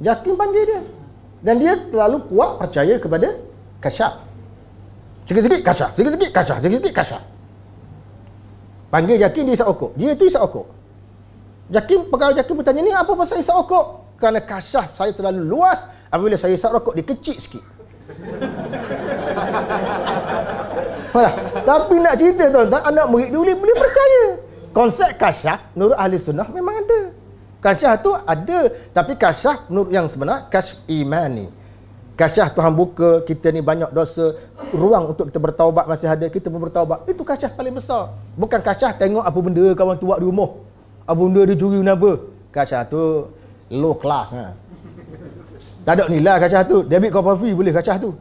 Jakin panggil dia. Dan dia terlalu kuat percaya kepada kasyaf. Sikit-sikit kasyaf, sikit-sikit kasyaf, sikit-sikit kasyaf. Panggil Jakin dia isap Dia tu isap okok. Jakin, pegawai Jakin bertanya, ni apa pasal isap okok? Kerana kasyaf saya terlalu luas, apabila saya isap rokok, dia kecil sikit. Malah, tapi nak cerita tuan-tuan, anak murid dia boleh, percaya. Konsep kasyaf, menurut ahli sunnah, memang ada. Kasyah tu ada tapi kasyah menurut yang sebenar kasyah imani. Kasyah Tuhan buka kita ni banyak dosa, ruang untuk kita bertaubat masih ada, kita pun bertaubat. Itu kasyah paling besar. Bukan kasyah tengok apa benda kawan tua di rumah. Apa benda dia curi kenapa? Kasyah tu low class ha. Tak ada nilai kasyah tu. Debit kau free boleh kasyah tu.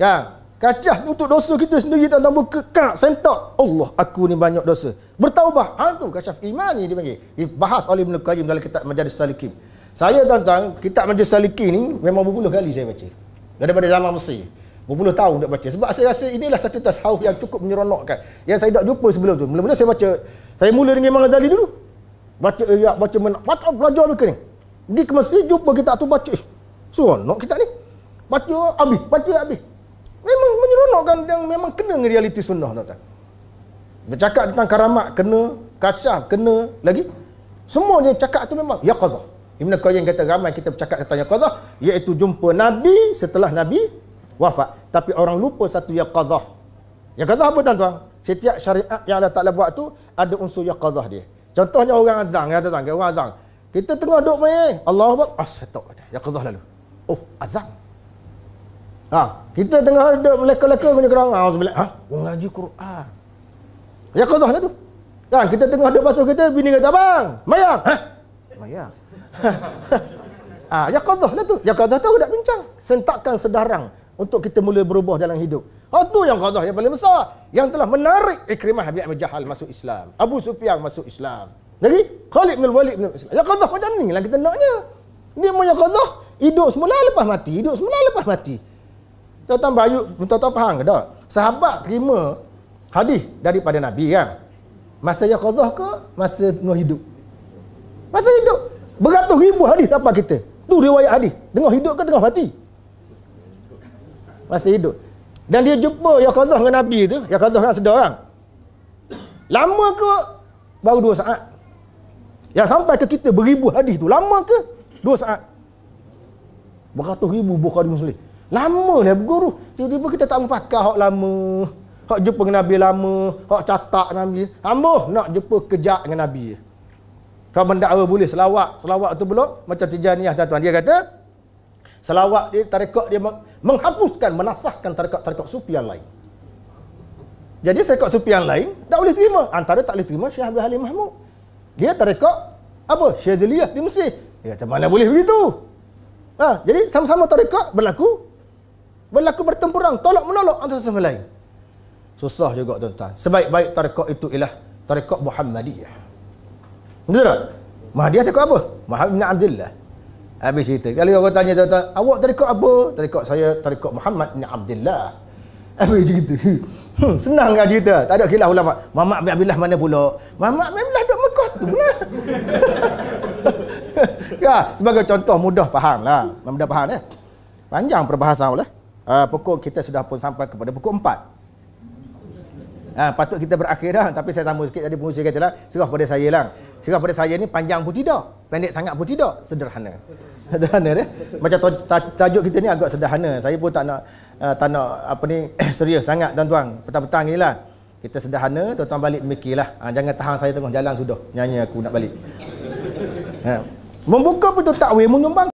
Kan? Ya? Kacah untuk dosa kita sendiri tak tambah kekak, sentak. Allah, aku ni banyak dosa. Bertaubah. Ha tu kacah iman ni dipanggil. Dibahas oleh Ibn Qayyim dalam kitab Majlis Salikim. Saya tentang kitab Majlis Salikim ni memang berpuluh kali saya baca. Daripada zaman Mesir. Berpuluh tahun nak baca. Sebab saya rasa inilah satu tasawuf yang cukup menyeronokkan. Yang saya tak jumpa sebelum tu. Mula-mula saya baca. Saya mula dengan Imam Ghazali dulu. Baca ayat, eh, baca menak. Baca belajar mereka ni. Di ke Mesir jumpa kita tu baca. Eh, seronok kitab ni. Baca habis. Baca habis pun kan orang yang memang kena dengan realiti sunnah tuan-tuan bercakap tentang karamat kena kasar kena lagi semuanya cakap tu memang yaqazah Ibn Qayyim kata ramai kita bercakap tentang yaqazah iaitu jumpa Nabi setelah Nabi wafat tapi orang lupa satu yaqazah yaqazah apa tuan-tuan setiap syariat yang Allah Ta'ala buat tu ada unsur yaqazah dia contohnya orang azan ya tuan-tuan orang azan kita tengah duduk main Allah buat ah setok yaqazah lalu oh azan Ha, kita tengah duduk meleka-leka punya kerang. Ha, sebelah. Ha, mengaji Quran. Ya kau lah tu. Kan kita tengah duduk basuh kita bini kata abang, mayang. Ha? Mayang. Ah, ha, ya kau lah tu. Ya kau tu aku bincang. sentakkan sedarang untuk kita mula berubah dalam hidup. Ha tu yang qadah yang paling besar yang telah menarik Ikrimah bin Abi Jahal masuk Islam. Abu Sufyan masuk Islam. Lagi Khalid bin Walid bin Islam. Ya qadah macam ni lah kita naknya. Ni mau ya qadah hidup semula lepas mati, hidup semula lepas mati. Tuan-tuan baru tuan-tuan faham ke tak? Sahabat terima hadis daripada Nabi kan. Masa dia qazah ke? Masa tengah hidup. Masa hidup. Beratus ribu hadis sampai kita. Tu riwayat hadis. Tengah hidup ke tengah mati? Masa hidup. Dan dia jumpa yang qazah dengan Nabi tu, yang qazah kan sedar orang. Lama ke baru dua saat? Yang sampai ke kita beribu hadis tu, lama ke dua saat? Beratus ribu Bukhari Muslim. Lama lah berguru. Tiba-tiba kita tak mempakar hak lama. Hak jumpa dengan Nabi lama. Hak catat Nabi. Hamba nak jumpa kejap dengan Nabi. Kau mendakwa boleh selawat. Selawat tu belum. Macam Tijaniyah tuan-tuan. Dia kata, selawat dia, tarikat dia menghapuskan, menasahkan tarikat-tarikat sufi yang lain. Jadi tarikat sufi yang lain tak boleh terima. Antara tak boleh terima Syekh Abdul Halim Mahmud. Dia tarikat apa? Syekh Zuliyah di Mesir. Dia kata mana boleh begitu? Ha, jadi sama-sama tarikat berlaku berlaku bertempurang tolak menolak antara sama lain susah juga tuan-tuan sebaik-baik tarekat itu ialah tarekat Muhammadiyah betul tak? Mahdiah tarekat apa? Mahdiah bin Abdullah habis cerita kalau orang tanya tuan-tuan awak tarekat apa? tarekat saya tarekat Muhammad bin Abdullah habis cerita hmm, senang kan cerita tak ada kilah ulama Muhammad bin Abdullah mana pula? Muhammad bin Abdullah duduk Mekah tu lah ya, sebagai contoh mudah faham lah mudah faham eh panjang perbahasan lah Uh, pokok kita sudah pun sampai kepada pokok empat. Ha, patut kita berakhir dah tapi saya tambah sikit tadi pengusaha kata lah serah pada saya lah serah pada saya ni panjang pun tidak pendek sangat pun tidak sederhana sederhana dia macam tajuk kita ni agak sederhana saya pun tak nak uh, tak nak apa ni serius sangat tuan-tuan petang-petang ni lah kita sederhana tuan-tuan balik mikirlah ha, jangan tahan saya tengok jalan sudah nyanyi aku nak balik ha. membuka pun tak weh menyumbang